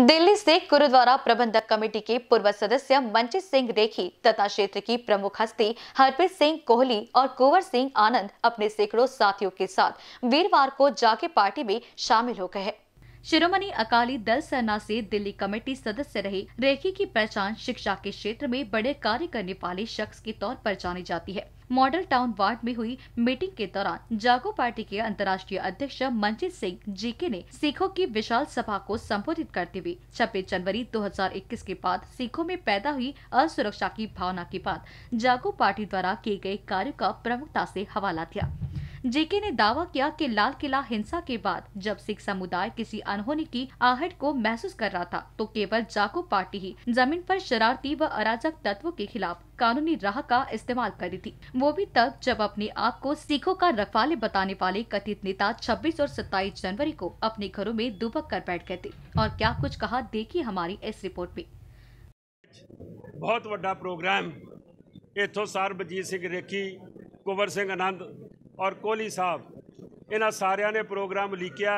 दिल्ली से गुरुद्वारा प्रबंधक कमेटी के पूर्व सदस्य मंचित सिंह रेखी तथा क्षेत्र की प्रमुख हस्ती हरप्रीत सिंह कोहली और कुंवर सिंह आनंद अपने सैकड़ों साथियों के साथ वीरवार को जाके पार्टी में शामिल हो गए शिरोमणि अकाली दल सेना से दिल्ली कमेटी सदस्य रहे रेखी की पहचान शिक्षा के क्षेत्र में बड़े कार्य करने वाले शख्स के तौर पर जानी जाती है मॉडल टाउन वार्ड में हुई मीटिंग के दौरान जागो पार्टी के अंतर्राष्ट्रीय अध्यक्ष मनजीत सिंह जीके ने सिखों की विशाल सभा को संबोधित करते हुए छब्बीस जनवरी 2021 के बाद सिखों में पैदा हुई असुरक्षा की भावना के बाद जागो पार्टी द्वारा किए गए कार्यो का प्रमुखता से हवाला दिया जेके ने दावा किया कि लाल किला हिंसा के बाद जब सिख समुदाय किसी अनहोनी की आहट को महसूस कर रहा था तो केवल जाको पार्टी ही जमीन पर शरारती व अराजक तत्वों के खिलाफ कानूनी राह का इस्तेमाल करी थी वो भी तब जब अपने आप को सिखों का रखवाले बताने वाले कथित नेता 26 और 27 जनवरी को अपने घरों में दुबक कर बैठ गए थे और क्या कुछ कहा देखिए हमारी इस रिपोर्ट में बहुत बड़ा प्रोग्राम इतों बजीत सिंह रेखी कुंवर सिंह आनंद ਔਰ ਕੋਲੀ ਸਾਹਿਬ ਇਹਨਾਂ ਸਾਰਿਆਂ ਨੇ ਪ੍ਰੋਗਰਾਮ ਲਿਖਿਆ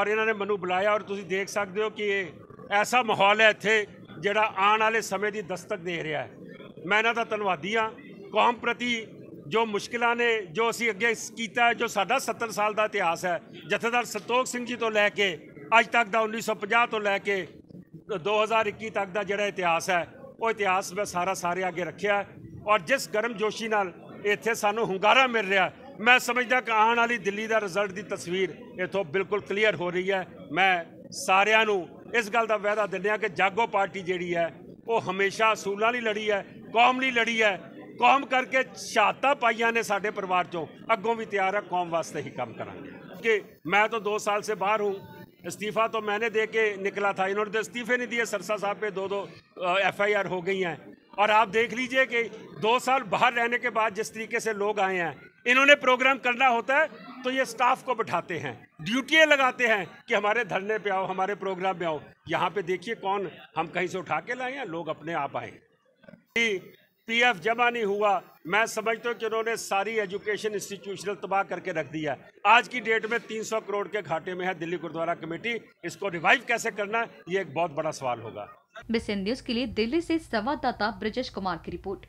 ਔਰ ਇਹਨਾਂ ਨੇ ਮੈਨੂੰ ਬੁਲਾਇਆ ਔਰ ਤੁਸੀਂ ਦੇਖ ਸਕਦੇ ਹੋ ਕਿ ਇਹ ਐਸਾ ਮਾਹੌਲ ਹੈ ਇੱਥੇ ਜਿਹੜਾ ਆਉਣ ਵਾਲੇ ਸਮੇਂ ਦੀ ਦਸਤਕ ਦੇ ਰਿਹਾ ਹੈ ਮੈਂ ਇਹਨਾਂ ਦਾ ਧੰਨਵਾਦੀ ਹਾਂ ਕੌਮ ਪ੍ਰਤੀ ਜੋ ਮੁਸ਼ਕਲਾਂ ਨੇ ਜੋ ਅਸੀਂ ਅੱਗੇ ਕੀਤਾ ਜੋ ਸਾਡਾ 70 ਸਾਲ ਦਾ ਇਤਿਹਾਸ ਹੈ ਜਥੇਦਾਰ ਸਤੋਖ ਸਿੰਘ ਜੀ ਤੋਂ ਲੈ ਕੇ ਅੱਜ ਤੱਕ ਦਾ 1950 ਤੋਂ ਲੈ ਕੇ 2021 ਤੱਕ ਦਾ ਜਿਹੜਾ ਇਤਿਹਾਸ ਹੈ ਉਹ ਇਤਿਹਾਸ ਮੈਂ ਸਾਰਾ ਸਾਰੇ ਅੱਗੇ ਰੱਖਿਆ ਔਰ ਜਿਸ ਗਰਮ ਜੋਸ਼ੀ ਨਾਲ ਇੱਥੇ ਸਾਨੂੰ ਹੁੰਗਾਰਾ ਮਿਲ ਰਿਹਾ ਮੈਂ ਸਮਝਦਾ ਕਿ ਆਉਣ ਵਾਲੀ ਦਿੱਲੀ ਦਾ ਰਿਜ਼ਲਟ ਦੀ ਤਸਵੀਰ ਇਥੋਂ ਬਿਲਕੁਲ ਕਲੀਅਰ ਹੋ ਰਹੀ ਹੈ ਮੈਂ ਸਾਰਿਆਂ ਨੂੰ ਇਸ ਗੱਲ ਦਾ ਵਾਅਦਾ ਦਿੰਦਿਆਂ ਕਿ ਜਾਗੋ ਪਾਰਟੀ ਜਿਹੜੀ ਹੈ ਉਹ ਹਮੇਸ਼ਾ ਅਸੂਲਾਂ ਲਈ ਲੜੀ ਹੈ ਕੌਮ ਲਈ ਲੜੀ ਹੈ ਕੌਮ ਕਰਕੇ ਸ਼ਹਾਦਤਾਂ ਪਾਈਆਂ ਨੇ ਸਾਡੇ ਪਰਿਵਾਰ ਚੋਂ ਅੱਗੋਂ ਵੀ ਤਿਆਰ ਹੈ ਕੌਮ ਵਾਸਤੇ ਹੀ ਕੰਮ ਕਰਾਂਗੇ ਕਿ ਮੈਂ ਤਾਂ 2 ਸਾਲ ਸੇ ਬਾਹਰ ਹੂੰ इस्तीफ़ा तो मैंने दे के निकला था इन्होंने तो इस्तीफ़े नहीं दिए सरसा साहब पे दो दो एफ आई आर हो गई हैं और आप देख लीजिए कि दो साल बाहर रहने के बाद जिस तरीके से लोग आए हैं इन्होंने प्रोग्राम करना होता है तो ये स्टाफ को बैठाते हैं ड्यूटियाँ लगाते हैं कि हमारे धरने पे आओ हमारे प्रोग्राम में आओ यहाँ पे देखिए कौन हम कहीं से उठा के लाए हैं लोग अपने आप आए पीएफ जमा नहीं हुआ मैं समझता हूँ कि उन्होंने सारी एजुकेशन इंस्टीट्यूशनल तबाह करके रख दिया आज की डेट में 300 करोड़ के घाटे में है दिल्ली गुरुद्वारा कमेटी इसको रिवाइव कैसे करना ये एक बहुत बड़ा सवाल होगा बिसेन न्यूज के लिए दिल्ली से संवाददाता ब्रजेश कुमार की रिपोर्ट